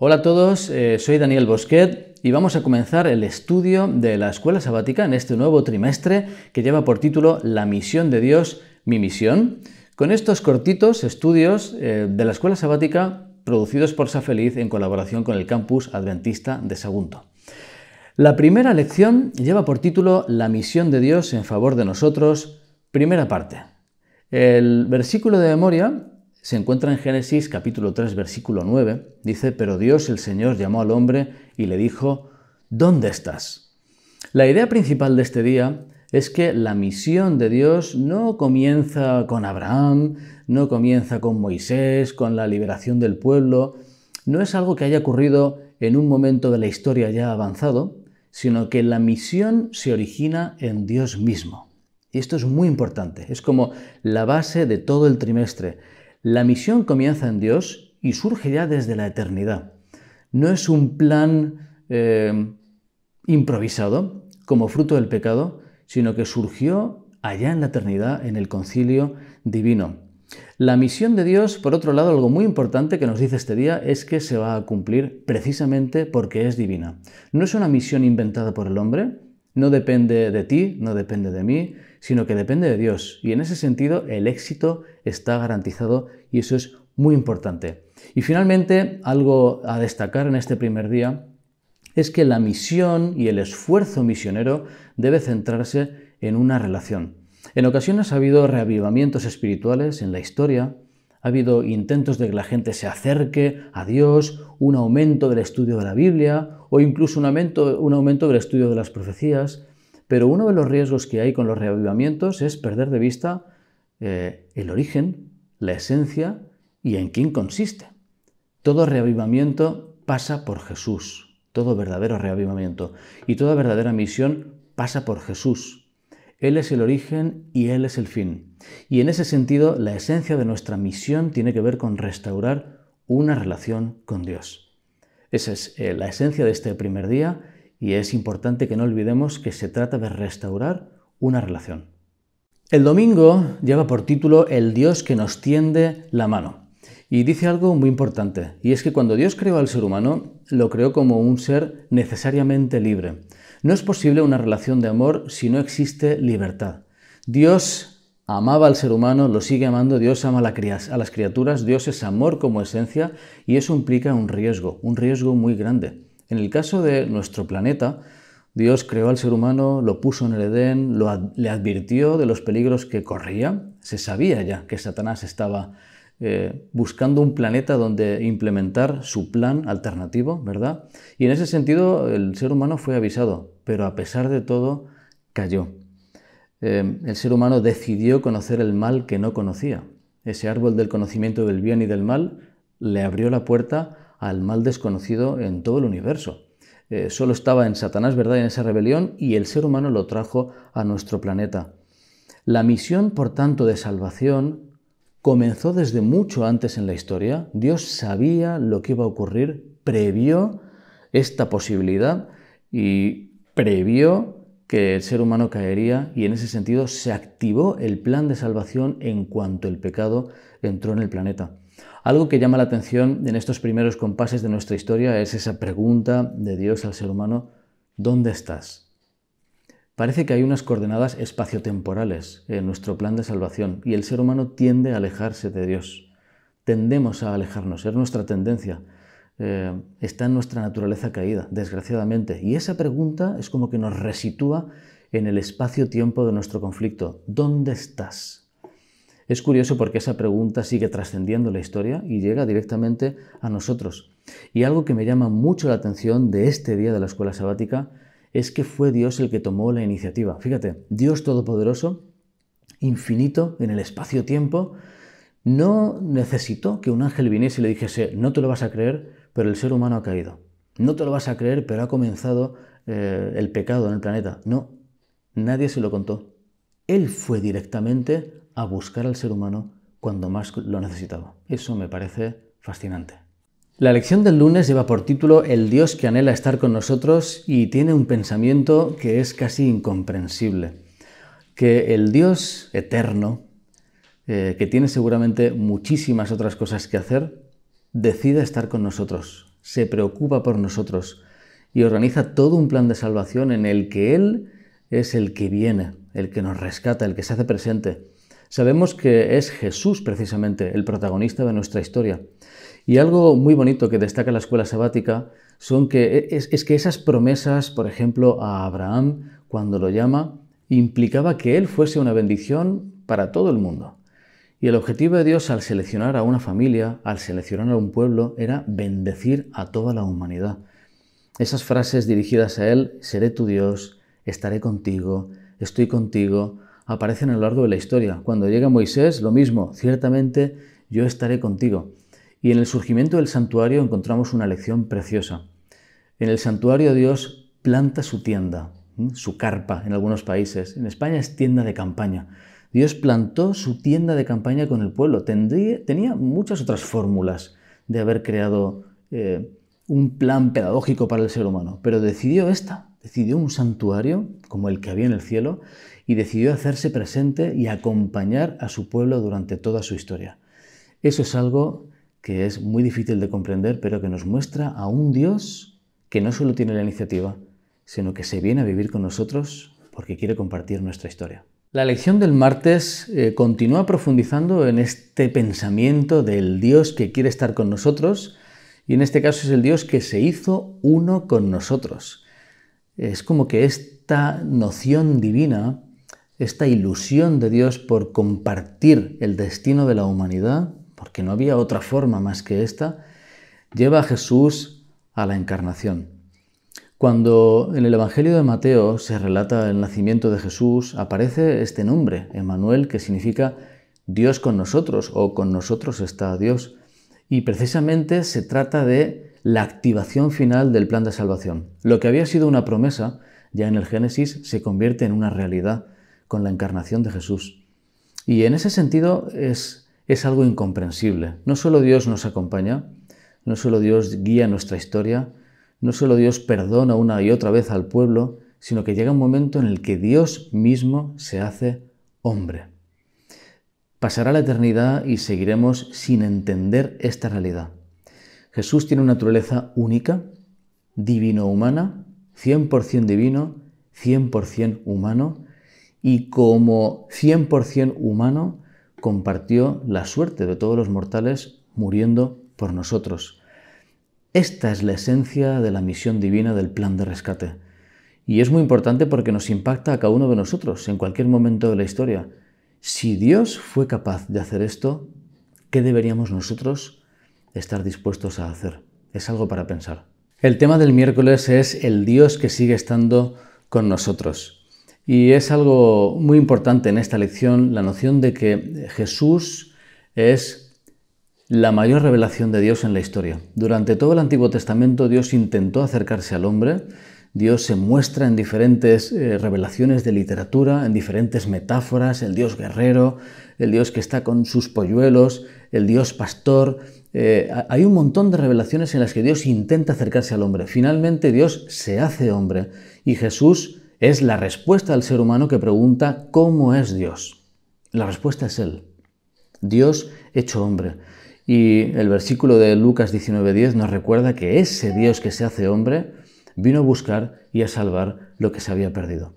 Hola a todos, eh, soy Daniel Bosquet y vamos a comenzar el estudio de la escuela sabática en este nuevo trimestre que lleva por título La misión de Dios, mi misión. Con estos cortitos estudios eh, de la escuela sabática producidos por Safeliz en colaboración con el campus adventista de Sagunto. La primera lección lleva por título La misión de Dios en favor de nosotros, primera parte. El versículo de memoria se encuentra en Génesis capítulo 3 versículo 9. Dice, pero Dios el Señor llamó al hombre y le dijo, ¿dónde estás? La idea principal de este día es que la misión de Dios no comienza con Abraham, no comienza con Moisés, con la liberación del pueblo, no es algo que haya ocurrido en un momento de la historia ya avanzado, sino que la misión se origina en Dios mismo. Y esto es muy importante, es como la base de todo el trimestre. La misión comienza en Dios y surge ya desde la eternidad. No es un plan eh, improvisado como fruto del pecado, sino que surgió allá en la eternidad, en el concilio divino. La misión de Dios, por otro lado, algo muy importante que nos dice este día es que se va a cumplir precisamente porque es divina. No es una misión inventada por el hombre, no depende de ti, no depende de mí, sino que depende de Dios. Y en ese sentido, el éxito está garantizado y eso es muy importante. Y finalmente, algo a destacar en este primer día es que la misión y el esfuerzo misionero debe centrarse en una relación. En ocasiones ha habido reavivamientos espirituales en la historia, ha habido intentos de que la gente se acerque a Dios, un aumento del estudio de la Biblia o incluso un aumento, un aumento del estudio de las profecías, pero uno de los riesgos que hay con los reavivamientos es perder de vista eh, el origen, la esencia y en quién consiste. Todo reavivamiento pasa por Jesús, todo verdadero reavivamiento y toda verdadera misión pasa por Jesús. Él es el origen y Él es el fin. Y en ese sentido, la esencia de nuestra misión tiene que ver con restaurar una relación con Dios. Esa es eh, la esencia de este primer día y es importante que no olvidemos que se trata de restaurar una relación. El domingo lleva por título El Dios que nos tiende la mano. Y dice algo muy importante, y es que cuando Dios creó al ser humano, lo creó como un ser necesariamente libre. No es posible una relación de amor si no existe libertad. Dios amaba al ser humano, lo sigue amando, Dios ama a las criaturas, Dios es amor como esencia, y eso implica un riesgo, un riesgo muy grande. En el caso de nuestro planeta, Dios creó al ser humano, lo puso en el Edén, le advirtió de los peligros que corría. Se sabía ya que Satanás estaba eh, buscando un planeta donde implementar su plan alternativo, ¿verdad? Y en ese sentido el ser humano fue avisado, pero a pesar de todo cayó. Eh, el ser humano decidió conocer el mal que no conocía. Ese árbol del conocimiento del bien y del mal le abrió la puerta al mal desconocido en todo el universo. Eh, solo estaba en Satanás, ¿verdad? En esa rebelión y el ser humano lo trajo a nuestro planeta. La misión, por tanto, de salvación comenzó desde mucho antes en la historia. Dios sabía lo que iba a ocurrir, previó esta posibilidad y previó que el ser humano caería y en ese sentido se activó el plan de salvación en cuanto el pecado entró en el planeta. Algo que llama la atención en estos primeros compases de nuestra historia es esa pregunta de Dios al ser humano, ¿dónde estás? Parece que hay unas coordenadas espaciotemporales en nuestro plan de salvación y el ser humano tiende a alejarse de Dios. Tendemos a alejarnos, es nuestra tendencia. Eh, está en nuestra naturaleza caída, desgraciadamente. Y esa pregunta es como que nos resitúa en el espacio-tiempo de nuestro conflicto. ¿Dónde estás? Es curioso porque esa pregunta sigue trascendiendo la historia y llega directamente a nosotros. Y algo que me llama mucho la atención de este día de la escuela sabática es que fue Dios el que tomó la iniciativa. Fíjate, Dios Todopoderoso, infinito en el espacio-tiempo, no necesitó que un ángel viniese y le dijese, no te lo vas a creer, pero el ser humano ha caído. No te lo vas a creer, pero ha comenzado eh, el pecado en el planeta. No, nadie se lo contó. Él fue directamente a buscar al ser humano cuando más lo necesitaba. Eso me parece fascinante. La lección del lunes lleva por título El Dios que anhela estar con nosotros y tiene un pensamiento que es casi incomprensible. Que el Dios eterno, eh, que tiene seguramente muchísimas otras cosas que hacer, decide estar con nosotros, se preocupa por nosotros y organiza todo un plan de salvación en el que Él es el que viene, el que nos rescata, el que se hace presente Sabemos que es Jesús precisamente el protagonista de nuestra historia. Y algo muy bonito que destaca la escuela sabática son que e-, es, es que esas promesas, por ejemplo, a Abraham, cuando lo llama, implicaba que él fuese una bendición para todo el mundo. Y el objetivo de Dios al seleccionar a una familia, al seleccionar a un pueblo, era bendecir a toda la humanidad. Esas frases dirigidas a él, seré tu Dios, estaré contigo, estoy contigo, Aparece a lo largo de la historia. Cuando llega Moisés, lo mismo, ciertamente yo estaré contigo. Y en el surgimiento del santuario encontramos una lección preciosa. En el santuario Dios planta su tienda, su carpa en algunos países. En España es tienda de campaña. Dios plantó su tienda de campaña con el pueblo. tenía muchas otras fórmulas de haber creado eh, un plan pedagógico para el ser humano, pero decidió esta, decidió un santuario como el que había en el cielo y decidió hacerse presente y acompañar a su pueblo durante toda su historia. Eso es algo que es muy difícil de comprender, pero que nos muestra a un Dios que no solo tiene la iniciativa, sino que se viene a vivir con nosotros porque quiere compartir nuestra historia. La lección del martes eh, continúa profundizando en este pensamiento del Dios que quiere estar con nosotros, y en este caso es el Dios que se hizo uno con nosotros. Es como que esta noción divina esta ilusión de Dios por compartir el destino de la humanidad, porque no había otra forma más que esta, lleva a Jesús a la encarnación. Cuando en el Evangelio de Mateo se relata el nacimiento de Jesús, aparece este nombre, Emanuel, que significa Dios con nosotros o con nosotros está Dios. Y precisamente se trata de la activación final del plan de salvación. Lo que había sido una promesa, ya en el Génesis, se convierte en una realidad con la encarnación de Jesús. Y en ese sentido es, algo incomprensible. No solo Dios nos acompaña, no solo Dios guía nuestra historia, no solo Dios perdona una y otra vez al pueblo, sino que llega un momento en el que Dios mismo se hace hombre. Pasará la eternidad y seguiremos sin entender esta realidad. Jesús tiene una naturaleza única, divino-humana, 100% divino, 100% humano, y como 100% humano compartió la suerte de todos los mortales muriendo por nosotros. Esta es la esencia de la misión divina del plan de rescate. Y es muy importante porque nos impacta a cada uno de nosotros en cualquier momento de la historia. Si Dios fue capaz de hacer esto, ¿qué deberíamos nosotros estar dispuestos a hacer? Es algo para pensar. El tema del miércoles es el Dios que sigue estando con nosotros. Y es algo muy importante en esta lección la noción de que Jesús es la mayor revelación de Dios en la historia. Durante todo el Antiguo Testamento Dios intentó acercarse al hombre, Dios se muestra en diferentes eh, revelaciones de literatura, en diferentes metáforas, el Dios guerrero, el Dios que está con sus polluelos, el Dios pastor. Eh, hay un montón de revelaciones en las que Dios intenta acercarse al hombre. Finalmente Dios se hace hombre y Jesús es la respuesta del ser humano que pregunta ¿cómo es Dios? La respuesta es Él, Dios hecho hombre. Y el versículo de Lucas 19.10 nos recuerda que ese Dios que se hace hombre vino a buscar y a salvar lo que se había perdido.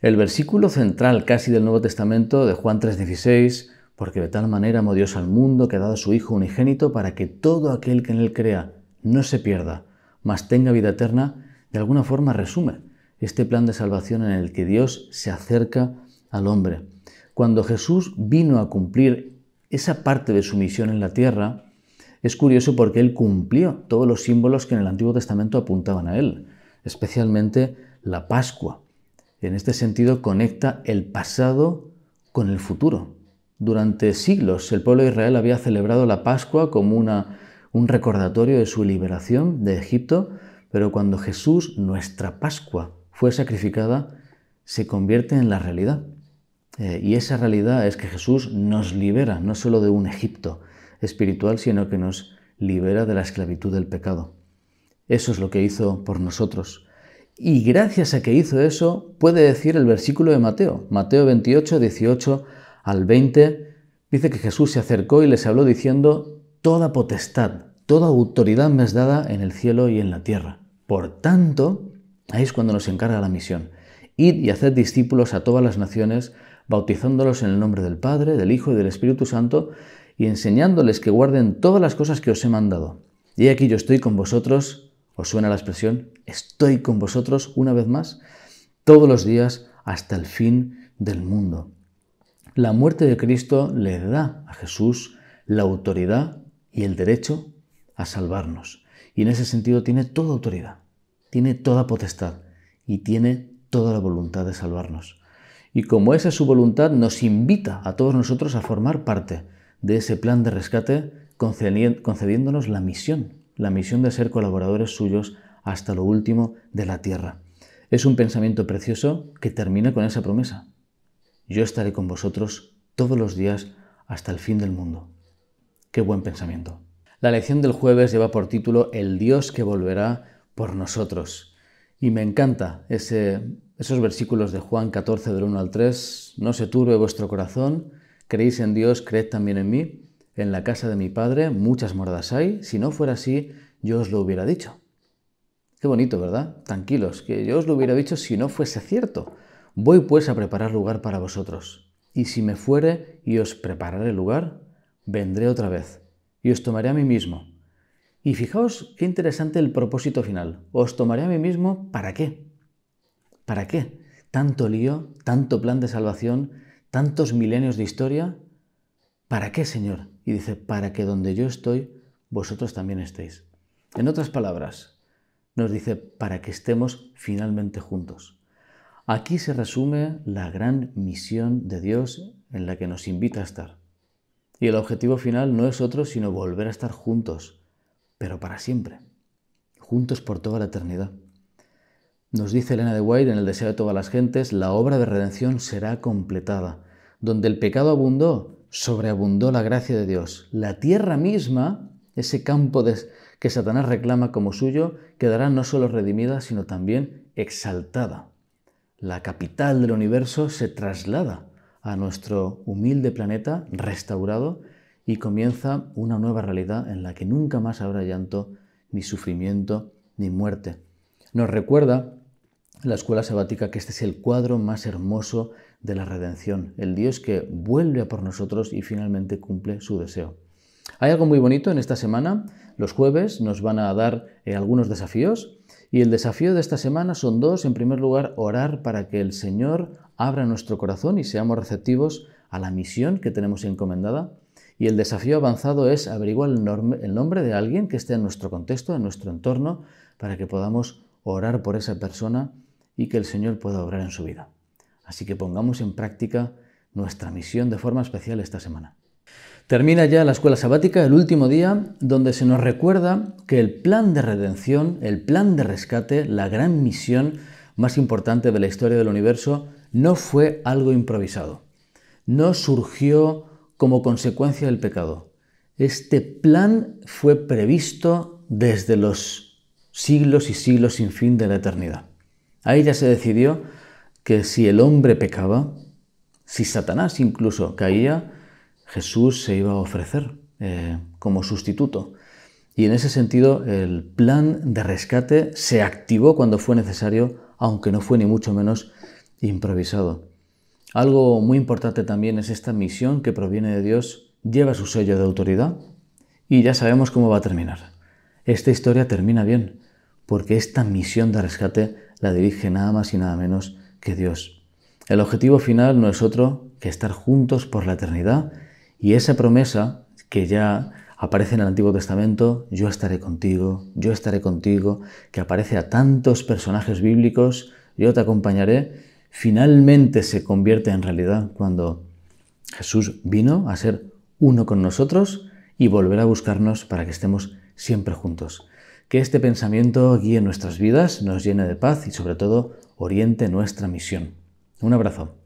El versículo central casi del Nuevo Testamento de Juan 3.16, porque de tal manera amó Dios al mundo que ha dado a su Hijo unigénito para que todo aquel que en él crea no se pierda, mas tenga vida eterna, de alguna forma resume este plan de salvación en el que Dios se acerca al hombre. Cuando Jesús vino a cumplir esa parte de su misión en la tierra, es curioso porque él cumplió todos los símbolos que en el Antiguo Testamento apuntaban a él, especialmente la Pascua. En este sentido conecta el pasado con el futuro. Durante siglos el pueblo de Israel había celebrado la Pascua como una, un recordatorio de su liberación de Egipto, pero cuando Jesús, nuestra Pascua, fue sacrificada se convierte en la realidad. Eh, y esa realidad es que Jesús nos libera no solo de un Egipto espiritual, sino que nos libera de la esclavitud del pecado. Eso es lo que hizo por nosotros. Y gracias a que hizo eso, puede decir el versículo de Mateo, Mateo 28, 18 al 20, dice que Jesús se acercó y les habló diciendo, Toda potestad, toda autoridad me es dada en el cielo y en la tierra. Por tanto, Ahí es cuando nos encarga la misión. Id y haced discípulos a todas las naciones, bautizándolos en el nombre del Padre, del Hijo y del Espíritu Santo, y enseñándoles que guarden todas las cosas que os he mandado. Y aquí yo estoy con vosotros, os suena la expresión, estoy con vosotros una vez más, todos los días hasta el fin del mundo. La muerte de Cristo le da a Jesús la autoridad y el derecho a salvarnos. Y en ese sentido tiene toda autoridad tiene toda potestad y tiene toda la voluntad de salvarnos. Y como esa es su voluntad, nos invita a todos nosotros a formar parte de ese plan de rescate, concediéndonos la misión, la misión de ser colaboradores suyos hasta lo último de la tierra. Es un pensamiento precioso que termina con esa promesa. Yo estaré con vosotros todos los días hasta el fin del mundo. Qué buen pensamiento. La lección del jueves lleva por título El Dios que volverá por nosotros. Y me encanta ese, esos versículos de Juan 14 del 1 al 3. No se turbe vuestro corazón, creéis en Dios, creed también en mí. En la casa de mi padre muchas mordas hay, si no fuera así, yo os lo hubiera dicho. Qué bonito, ¿verdad? Tranquilos, que yo os lo hubiera dicho si no fuese cierto. Voy pues a preparar lugar para vosotros. Y si me fuere y os prepararé lugar, vendré otra vez y os tomaré a mí mismo y fijaos qué interesante el propósito final. Os tomaré a mí mismo para qué. ¿Para qué? Tanto lío, tanto plan de salvación, tantos milenios de historia. ¿Para qué, Señor? Y dice, para que donde yo estoy, vosotros también estéis. En otras palabras, nos dice, para que estemos finalmente juntos. Aquí se resume la gran misión de Dios en la que nos invita a estar. Y el objetivo final no es otro sino volver a estar juntos, pero para siempre, juntos por toda la eternidad. Nos dice Elena de White en El deseo de todas las gentes, la obra de redención será completada. Donde el pecado abundó, sobreabundó la gracia de Dios. La tierra misma, ese campo que Satanás reclama como suyo, quedará no solo redimida, sino también exaltada. La capital del universo se traslada a nuestro humilde planeta restaurado y comienza una nueva realidad en la que nunca más habrá llanto, ni sufrimiento, ni muerte. Nos recuerda la escuela sabática que este es el cuadro más hermoso de la redención, el Dios que vuelve por nosotros y finalmente cumple su deseo. Hay algo muy bonito en esta semana. Los jueves nos van a dar eh, algunos desafíos y el desafío de esta semana son dos. En primer lugar, orar para que el Señor abra nuestro corazón y seamos receptivos a la misión que tenemos encomendada. Y el desafío avanzado es averiguar el, nombre de alguien que esté en nuestro contexto, en nuestro entorno, para que podamos orar por esa persona y que el Señor pueda orar en su vida. Así que pongamos en práctica nuestra misión de forma especial esta semana. Termina ya la escuela sabática, el último día, donde se nos recuerda que el plan de redención, el plan de rescate, la gran misión más importante de la historia del universo, no fue algo improvisado. No surgió como consecuencia del pecado. Este plan fue previsto desde los siglos y siglos sin fin de la eternidad. Ahí ya se decidió que si el hombre pecaba, si Satanás incluso caía, Jesús se iba a ofrecer eh, como sustituto. Y en ese sentido, el plan de rescate se activó cuando fue necesario, aunque no fue ni mucho menos improvisado. Algo muy importante también es esta misión que proviene de Dios, lleva su sello de autoridad y ya sabemos cómo va a terminar. Esta historia termina bien, porque esta misión de rescate la dirige nada más y nada menos que Dios. El objetivo final no es otro que estar juntos por la eternidad y esa promesa que ya aparece en el Antiguo Testamento, yo estaré contigo, yo estaré contigo, que aparece a tantos personajes bíblicos, yo te acompañaré, finalmente se convierte en realidad cuando Jesús vino a ser uno con nosotros y volver a buscarnos para que estemos siempre juntos. Que este pensamiento guíe nuestras vidas, nos llene de paz y sobre todo oriente nuestra misión. Un abrazo.